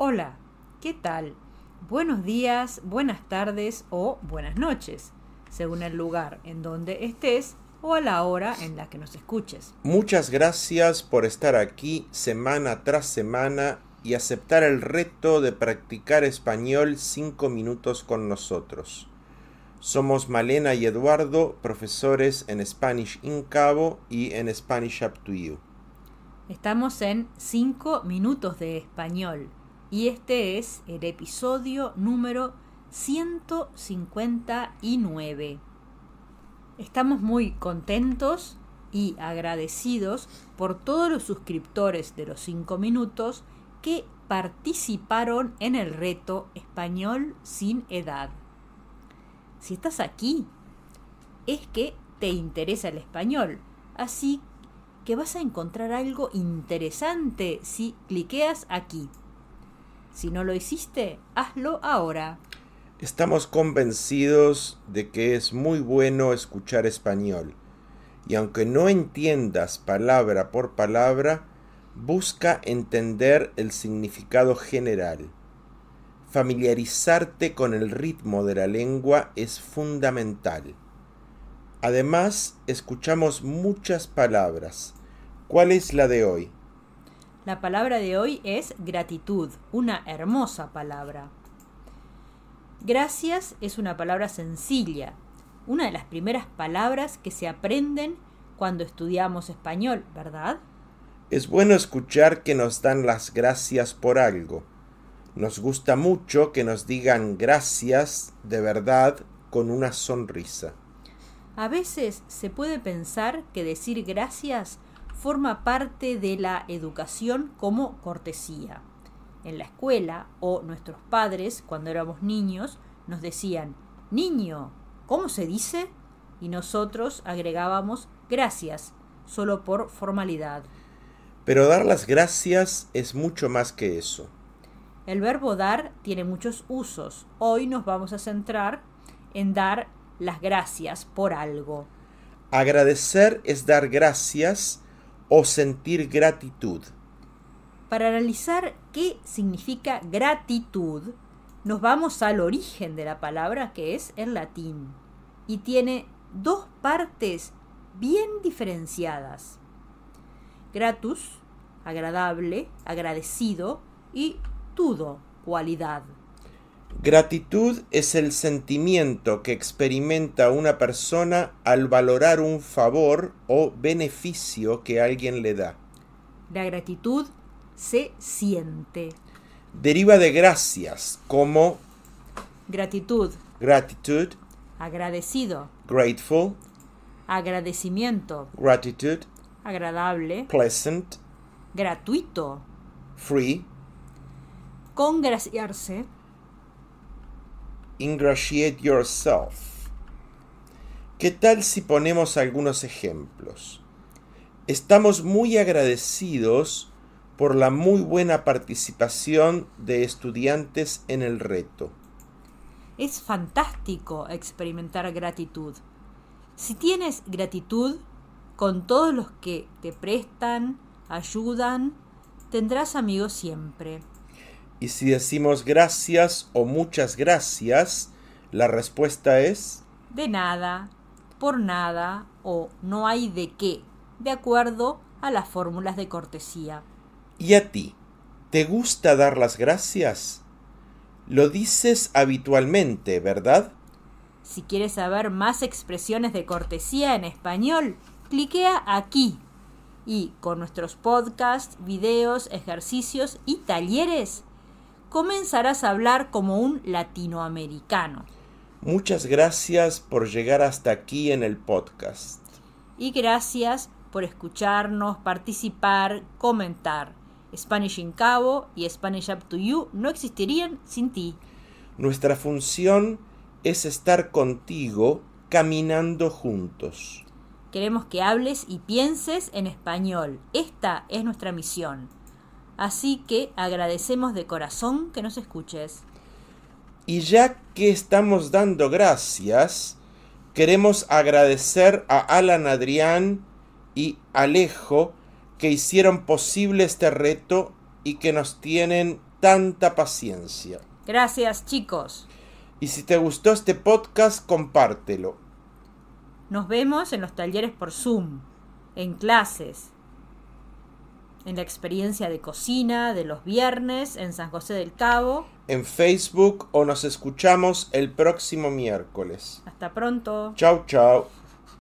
Hola, ¿qué tal? Buenos días, buenas tardes o buenas noches, según el lugar en donde estés o a la hora en la que nos escuches. Muchas gracias por estar aquí semana tras semana y aceptar el reto de practicar español cinco minutos con nosotros. Somos Malena y Eduardo, profesores en Spanish in Cabo y en Spanish Up to You. Estamos en 5 minutos de español y este es el episodio número 159. Estamos muy contentos y agradecidos por todos los suscriptores de los 5 minutos que participaron en el reto Español sin edad. Si estás aquí, es que te interesa el español, así que vas a encontrar algo interesante si cliqueas aquí. Si no lo hiciste, hazlo ahora. Estamos convencidos de que es muy bueno escuchar español, y aunque no entiendas palabra por palabra, busca entender el significado general. Familiarizarte con el ritmo de la lengua es fundamental. Además, escuchamos muchas palabras. ¿Cuál es la de hoy? La palabra de hoy es gratitud, una hermosa palabra. Gracias es una palabra sencilla, una de las primeras palabras que se aprenden cuando estudiamos español, ¿verdad? Es bueno escuchar que nos dan las gracias por algo. Nos gusta mucho que nos digan gracias de verdad con una sonrisa. A veces se puede pensar que decir gracias forma parte de la educación como cortesía. En la escuela o nuestros padres, cuando éramos niños, nos decían, niño, ¿cómo se dice? Y nosotros agregábamos gracias, solo por formalidad. Pero dar las gracias es mucho más que eso. El verbo dar tiene muchos usos. Hoy nos vamos a centrar en dar las gracias por algo. Agradecer es dar gracias o sentir gratitud. Para analizar qué significa gratitud, nos vamos al origen de la palabra que es en latín y tiene dos partes bien diferenciadas. Gratus, agradable, agradecido, y tudo, cualidad. Gratitud es el sentimiento que experimenta una persona al valorar un favor o beneficio que alguien le da. La gratitud se siente. Deriva de gracias como gratitud, gratitud, agradecido, grateful, agradecimiento, gratitude, agradable, pleasant, gratuito, free, congraciarse, ingratiate yourself. ¿Qué tal si ponemos algunos ejemplos? Estamos muy agradecidos por la muy buena participación de estudiantes en el reto. Es fantástico experimentar gratitud. Si tienes gratitud con todos los que te prestan, ayudan, tendrás amigos siempre. Y si decimos gracias o muchas gracias, la respuesta es de nada, por nada o no hay de qué, de acuerdo a las fórmulas de cortesía. ¿Y a ti? ¿Te gusta dar las gracias? Lo dices habitualmente, ¿verdad? Si quieres saber más expresiones de cortesía en español, cliquea aquí. Y con nuestros podcasts, videos, ejercicios y talleres, comenzarás a hablar como un latinoamericano. Muchas gracias por llegar hasta aquí en el podcast. Y gracias por escucharnos, participar, comentar. Spanish in Cabo y Spanish Up to You no existirían sin ti. Nuestra función es estar contigo caminando juntos. Queremos que hables y pienses en español. Esta es nuestra misión. Así que agradecemos de corazón que nos escuches. Y ya que estamos dando gracias, queremos agradecer a Alan Adrián y Alejo que hicieron posible este reto y que nos tienen tanta paciencia. Gracias chicos. Y si te gustó este podcast, compártelo. Nos vemos en los talleres por Zoom, en clases, en la experiencia de cocina de los viernes en San José del Cabo. En Facebook o nos escuchamos el próximo miércoles. Hasta pronto. Chau, chau.